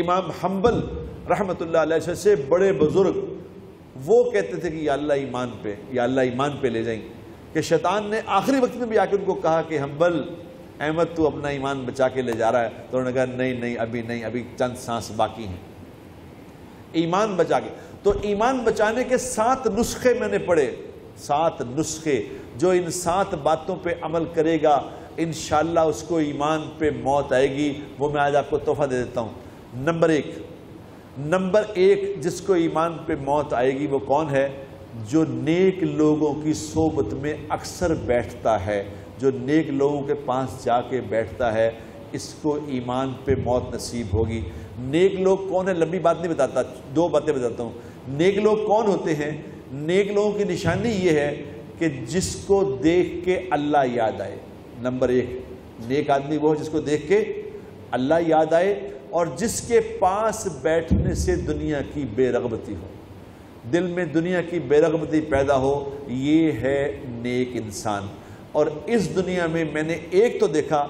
امام حنبل رحمت اللہ علیہ سے بڑے بزرگ وہ کہتے تھے کہ یا اللہ ایمان پہ یا اللہ ایمان پہ لے جائیں کہ شیطان نے آخری وقت میں بھی آ کے ان کو کہا کہ حنبل احمد تو اپنا ایمان بچا کے لے جا رہا ہے تو انہوں نے کہا نہیں نہیں ابھی نہیں ابھی چند سانس باقی ہیں ایمان بچا کے تو ایمان بچانے کے سات نسخے میں نے پڑھے سات نسخے جو ان سات باتوں پہ عمل کرے گا انشاءاللہ اس کو ایمان پہ موت آئے گی وہ میں آج آپ کو تحفہ دے دیتا ہوں نمبر ایک نمبر ایک جس کو ایمان پہ موت آئے گی وہ کون ہے جو نیک لوگوں کی صوبت میں اکثر بیٹھتا ہے جو نیک لوگوں کے پاس جا کے بیٹھتا ہے اس کو ایمان پہ موت نصیب ہوگی نیک لوگ کون ہیں لمبی بات نہیں بتاتا دو باتیں بتاتا ہوں نیک لوگ کون ہوتے ہیں نیک لوگوں کی نشانی یہ ہے کہ جس کو دیکھ کے اللہ یاد آئے نمبر ایک نیک آدمی وہ جس کو دیکھ کے اللہ یاد آئے اور جس کے پاس بیٹھنے سے دنیا کی بے رغبتی ہو دل میں دنیا کی بے رغبتی پیدا ہو یہ ہے نیک انسان اور اس دنیا میں میں نے ایک تو دیکھا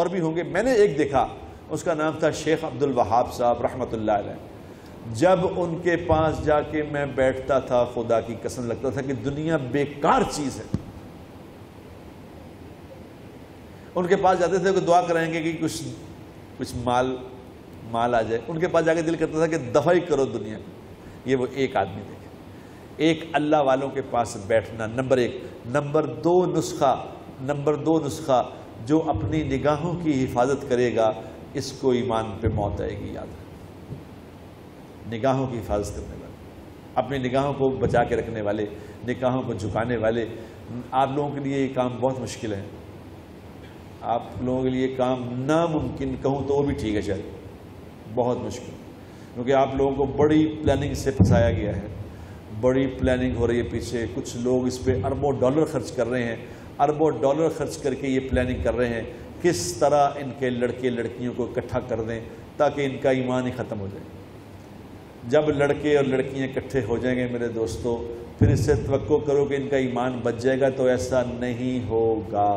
اور بھی ہوں گے میں نے ایک دیکھا اس کا نام تھا شیخ عبد الوہاب صاحب رحمۃ اللہ علیہ جب ان کے پاس جا کے میں بیٹھتا تھا خدا کی قسم لگتا تھا کہ دنیا بیکار چیز ہے ان کے پاس جاتے تھے کہ دعا کرائیں گے کہ کچھ کچھ مال مال آ جائے ان کے پاس جا کے دل کرتا تھا کہ ہی کرو دنیا کو یہ وہ ایک آدمی دیکھے ایک اللہ والوں کے پاس بیٹھنا نمبر ایک نمبر دو نسخہ نمبر دو نسخہ جو اپنی نگاہوں کی حفاظت کرے گا اس کو ایمان پہ موت آئے گی یاد نگاہوں کی حفاظت کرنے والے اپنی نگاہوں کو بچا کے رکھنے والے نگاہوں کو جھکانے والے آپ لوگوں کے لیے یہ کام بہت مشکل ہے آپ لوگوں کے لیے کام ناممکن کہوں تو وہ بھی ٹھیک ہے شاید بہت مشکل کیونکہ آپ لوگوں کو بڑی پلاننگ سے پھنسایا گیا ہے بڑی پلاننگ ہو رہی ہے پیچھے کچھ لوگ اس پہ اربوں ڈالر خرچ کر رہے ہیں اربوں ڈالر خرچ کر کے یہ پلاننگ کر رہے ہیں کس طرح ان کے لڑکے لڑکیوں کو اکٹھا کر دیں تاکہ ان کا ایمان ہی ختم ہو جائے جب لڑکے اور لڑکیاں اکٹھے ہو جائیں گے میرے دوستو پھر اس سے توقع کرو کہ ان کا ایمان بچ جائے گا تو ایسا نہیں ہوگا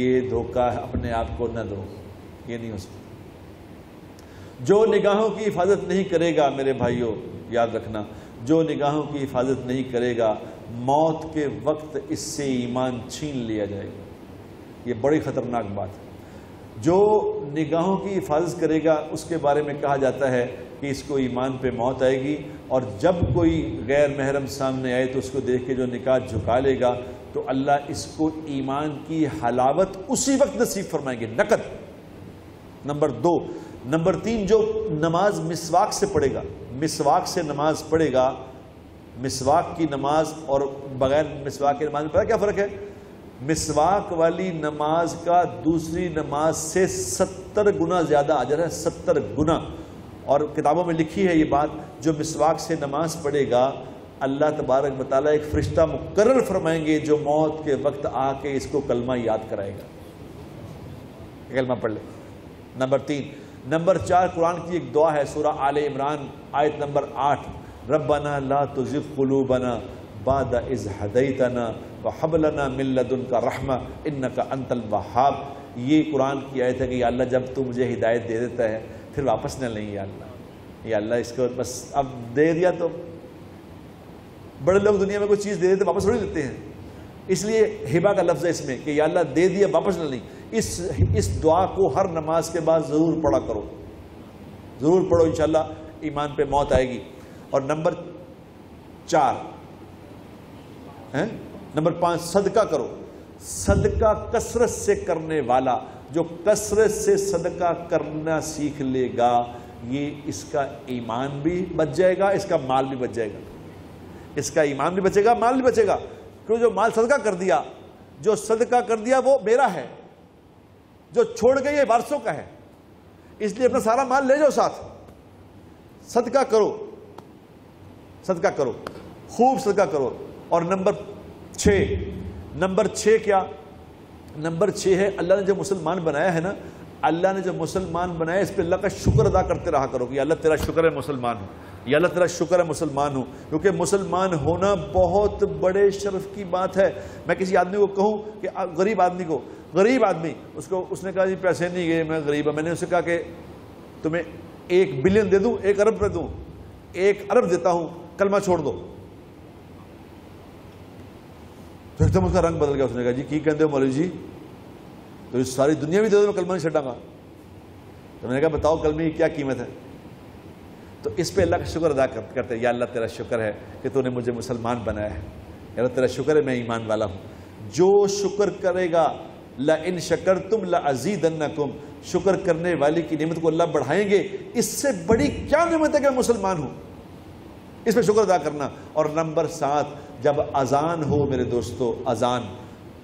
یہ دھوکہ اپنے آپ کو نہ دو یہ نہیں ہو سکتا جو نگاہوں کی حفاظت نہیں کرے گا میرے بھائیوں یاد رکھنا جو نگاہوں کی حفاظت نہیں کرے گا موت کے وقت اس سے ایمان چھین لیا جائے گا یہ بڑی خطرناک بات ہے جو نگاہوں کی حفاظت کرے گا اس کے بارے میں کہا جاتا ہے کہ اس کو ایمان پہ موت آئے گی اور جب کوئی غیر محرم سامنے آئے تو اس کو دیکھ کے جو نکاح جھکا لے گا تو اللہ اس کو ایمان کی حلاوت اسی وقت نصیب فرمائیں گے نقد نمبر دو نمبر تین جو نماز مسواک سے پڑھے گا مسواک سے نماز پڑھے گا مسواک کی نماز اور بغیر مسواک کی نماز کیا فرق ہے مسواک والی نماز کا دوسری نماز سے ستر گنا زیادہ آجر ہے ستر گنا اور کتابوں میں لکھی ہے یہ بات جو مسواک سے نماز پڑھے گا اللہ تبارک مطالعہ ایک فرشتہ مقرر فرمائیں گے جو موت کے وقت آ کے اس کو کلمہ یاد کرائے گا کلمہ پڑھ لے نمبر تین نمبر چار قرآن کی ایک دعا ہے سورہ آل عمران آیت نمبر آٹھ ربنا لا رب اللہ تجلو بنا بادہ من کا رحمہ انکا انت الوحاب یہ قرآن کی آیت ہے کہ یا اللہ جب تو مجھے ہدایت دے دیتا ہے پھر واپس نہ لیں یا اللہ یا اللہ اس کے بس اب دے دیا تو بڑے لوگ دنیا میں کوئی چیز دے دیتے واپس چھوڑ لیتے ہیں اس لیے ہبا کا لفظ ہے اس میں کہ یا اللہ دے دیا واپس نہ لیں اس دعا کو ہر نماز کے بعد ضرور پڑھا کرو ضرور پڑھو انشاءاللہ ایمان پہ موت آئے گی اور نمبر چار نمبر پانچ صدقہ کرو صدقہ کسرت سے کرنے والا جو کسرت سے صدقہ کرنا سیکھ لے گا یہ اس کا ایمان بھی بچ جائے گا اس کا مال بھی بچ جائے گا اس کا ایمان بھی بچے گا مال بھی بچے گا کیونکہ مال صدقہ کر دیا جو صدقہ کر دیا وہ میرا ہے جو چھوڑ گئی ہے وارثوں کا ہے اس لیے اپنا سارا مال لے جاؤ ساتھ صدقہ کرو صدقہ کرو خوب صدقہ کرو اور نمبر چھ نمبر چھ کیا نمبر چھ ہے اللہ نے مسلمان بنایا ہے نا اللہ نے جب مسلمان بنایا اس پہ اللہ کا شکر ادا کرتے رہا کرو کہ اللہ تیرا شکر ہے مسلمان ہوں یا اللہ تیرا شکر ہے مسلمان ہوں کیونکہ مسلمان ہونا بہت بڑے شرف کی بات ہے میں کسی آدمی کو کہوں کہ غریب آدمی کو غریب آدمی اس کو اس نے کہا جی پیسے نہیں گئے میں غریب ہوں میں نے اسے کہا کہ تمہیں ایک بلین دے دوں ایک ارب ایک ارب دیتا ہوں کلمہ چھوڑ دو تو اس اس کا رنگ بدل گیا نے کہا جی جی کی تو اس ساری دنیا بھی دے دو کلمہ نہیں چھٹا گا تو میں نے کہا بتاؤ کلمے کی کیا قیمت ہے تو اس پہ اللہ کا شکر ادا کرتے یا اللہ تیرا شکر ہے کہ تو نے مجھے مسلمان بنایا ہے یا اللہ تیرا شکر ہے میں ایمان والا ہوں جو شکر کرے گا ان شکر تم لا شکر کرنے والے کی نعمت کو اللہ بڑھائیں گے اس سے بڑی کیا نعمت ہے کہ میں مسلمان ہوں اس میں شکر ادا کرنا اور نمبر سات جب اذان ہو میرے دوستو اذان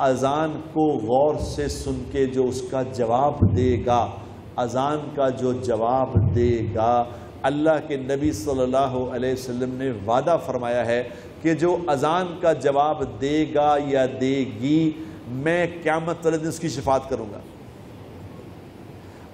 اذان کو غور سے سن کے جو اس کا جواب دے گا اذان کا جو جواب دے گا اللہ کے نبی صلی اللہ علیہ وسلم نے وعدہ فرمایا ہے کہ جو اذان کا جواب دے گا یا دے گی میں قیامت والے دن اس کی شفاعت کروں گا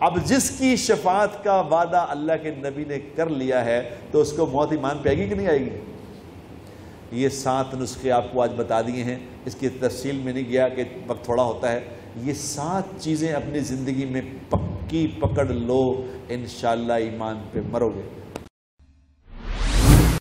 اب جس کی شفاعت کا وعدہ اللہ کے نبی نے کر لیا ہے تو اس کو موت ایمان پہ آئے گی کہ نہیں آئے گی یہ سات نسخے آپ کو آج بتا دیے ہیں اس کی تفصیل میں نہیں گیا کہ وقت تھوڑا ہوتا ہے یہ سات چیزیں اپنی زندگی میں پکی پکڑ لو انشاءاللہ ایمان پہ مرو گے